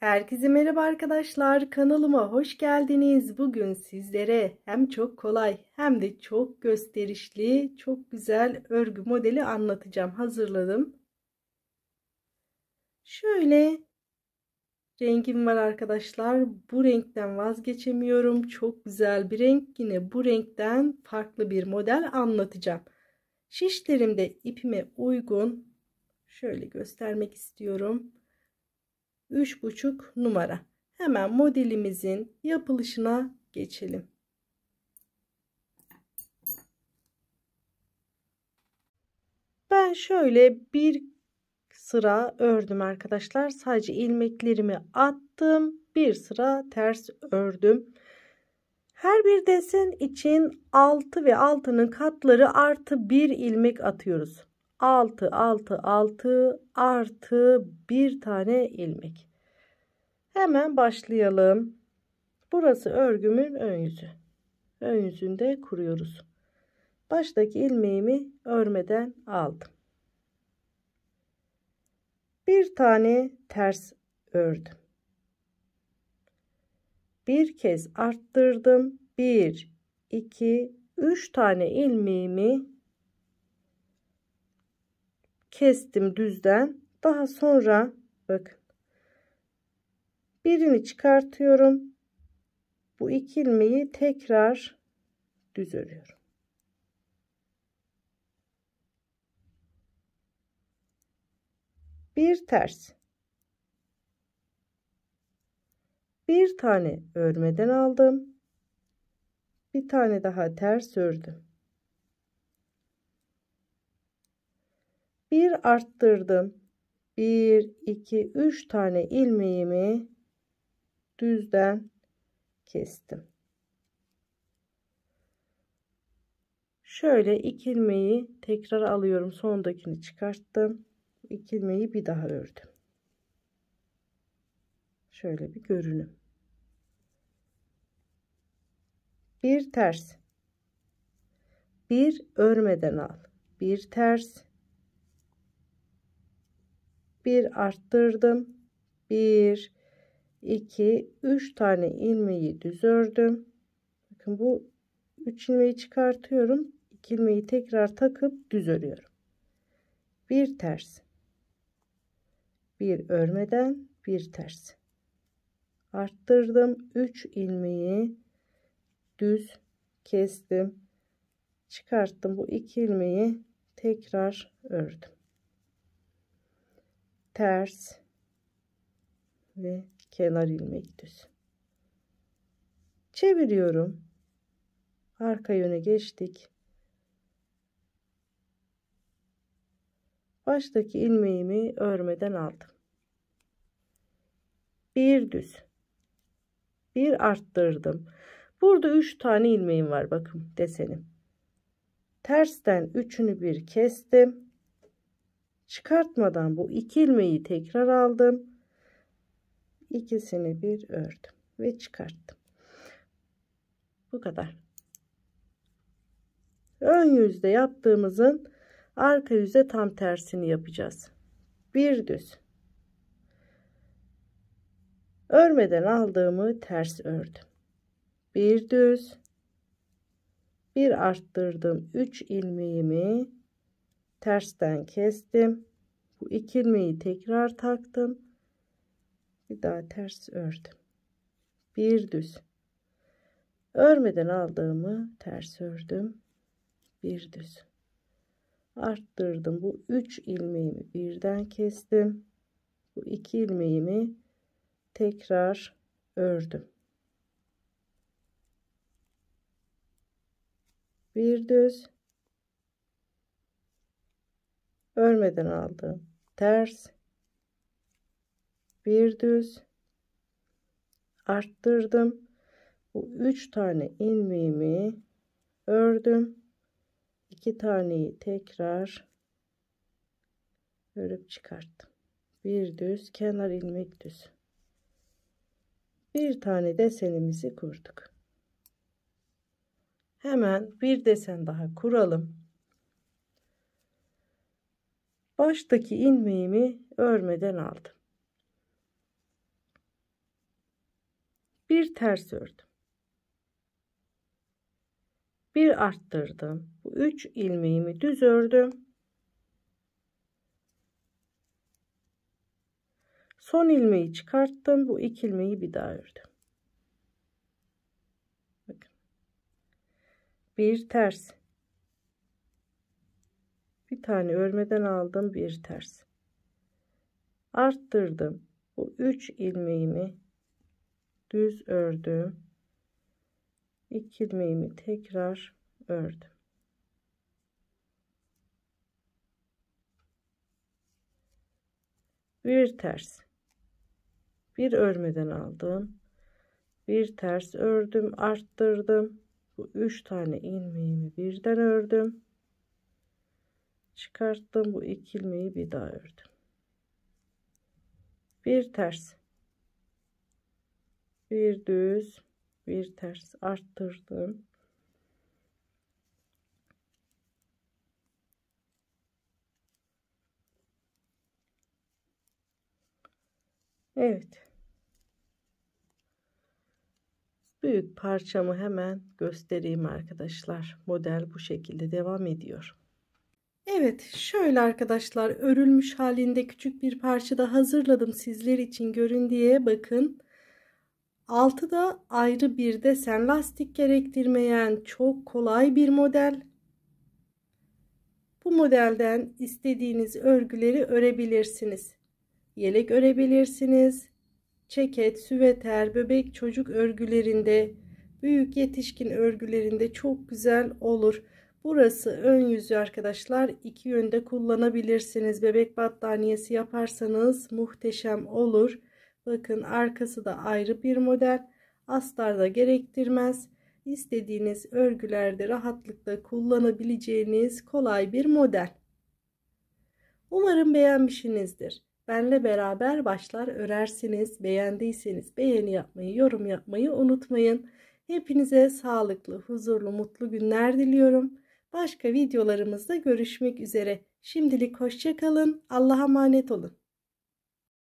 Herkese merhaba arkadaşlar. Kanalıma hoş geldiniz. Bugün sizlere hem çok kolay hem de çok gösterişli, çok güzel örgü modeli anlatacağım. Hazırladım. Şöyle rengim var arkadaşlar. Bu renkten vazgeçemiyorum. Çok güzel bir renk. Yine bu renkten farklı bir model anlatacağım. Şişlerimde ipime uygun şöyle göstermek istiyorum. 3,5 numara. Hemen modelimizin yapılışına geçelim. Ben şöyle bir sıra ördüm arkadaşlar. Sadece ilmeklerimi attım. Bir sıra ters ördüm. Her bir desen için 6 ve altının katları artı 1 ilmek atıyoruz. 6 6 6 artı bir tane ilmek. Hemen başlayalım. Burası örgümün ön yüzü. Ön yüzünde kuruyoruz. Baştaki ilmeğimi örmeden aldım. Bir tane ters ördüm. Bir kez arttırdım. 1 2 3 tane ilmeğimi kestim düzden. Daha sonra bakın. Birini çıkartıyorum. Bu iki ilmeği tekrar düz örüyorum. Bir ters. Bir tane örmeden aldım. Bir tane daha ters ördüm. bir arttırdım. 1, 2, 3 tane ilmeğimi düzden kestim. Şöyle iki ilmeği tekrar alıyorum. Sondakini çıkarttım. İki ilmeği bir daha ördüm. Şöyle bir görünüm. Bir ters. Bir örmeden al. Bir ters bir arttırdım. 1 2 3 tane ilmeği düz ördüm. Bakın bu 3 ilmeği çıkartıyorum. 2 ilmeği tekrar takıp düz örüyorum. Bir ters. Bir örmeden bir ters. Arttırdım. 3 ilmeği düz kestim. Çıkarttım bu iki ilmeği tekrar ördüm ters ve kenar ilmek düz. Çeviriyorum. Arka yöne geçtik. Baştaki ilmeğimi örmeden aldım. Bir düz. Bir arttırdım. Burada üç tane ilmeğim var bakın desenim. Tersten üçünü bir kestim çıkartmadan bu iki ilmeği tekrar aldım ikisini bir ördüm ve çıkarttım bu kadar ön yüzde yaptığımızın arka yüzde tam tersini yapacağız bir düz örmeden aldığımı ters ördüm bir düz bir arttırdım 3 ilmeğimi tersten kestim bu iki ilmeği tekrar taktım bir daha ters ördüm bir düz örmeden aldığımı ters ördüm bir düz arttırdım bu üç ilmeğimi birden kestim bu iki ilmeğimi tekrar ördüm bir düz örmeden aldım. ters bir düz arttırdım bu üç tane ilmeğimi ördüm iki taneyi tekrar örüp çıkarttım bir düz kenar ilmek düz bir tane desenimizi kurduk hemen bir desen daha kuralım baştaki ilmeğimi örmeden aldım. Bir ters ördüm. Bir arttırdım. Bu üç ilmeğimi düz ördüm. Son ilmeği çıkarttım. Bu iki ilmeği bir daha ördüm. Bir ters bir tane örmeden aldım bir ters arttırdım bu 3 ilmeğimi düz ördüm 2 ilmeğimi tekrar ördüm bir ters bir örmeden aldım bir ters ördüm arttırdım bu üç tane ilmeğimi birden ördüm çıkarttım bu iki ilmeği bir daha ördüm bir ters bir düz bir ters arttırdım Evet büyük parçamı hemen göstereyim arkadaşlar model bu şekilde devam ediyor Evet şöyle arkadaşlar örülmüş halinde küçük bir parça da hazırladım sizler için görün diye bakın. Altı da ayrı bir desen lastik gerektirmeyen çok kolay bir model. Bu modelden istediğiniz örgüleri örebilirsiniz. Yelek örebilirsiniz. Ceket, süveter, bebek, çocuk örgülerinde, büyük yetişkin örgülerinde çok güzel olur. Burası ön yüzü arkadaşlar. iki yönde kullanabilirsiniz. Bebek battaniyesi yaparsanız muhteşem olur. Bakın arkası da ayrı bir model. Astar da gerektirmez. İstediğiniz örgülerde rahatlıkla kullanabileceğiniz kolay bir model. Umarım beğenmişsinizdir. Benle beraber başlar örersiniz. Beğendiyseniz beğeni yapmayı, yorum yapmayı unutmayın. Hepinize sağlıklı, huzurlu, mutlu günler diliyorum. Başka videolarımızda görüşmek üzere. Şimdilik hoşçakalın. Allah'a emanet olun.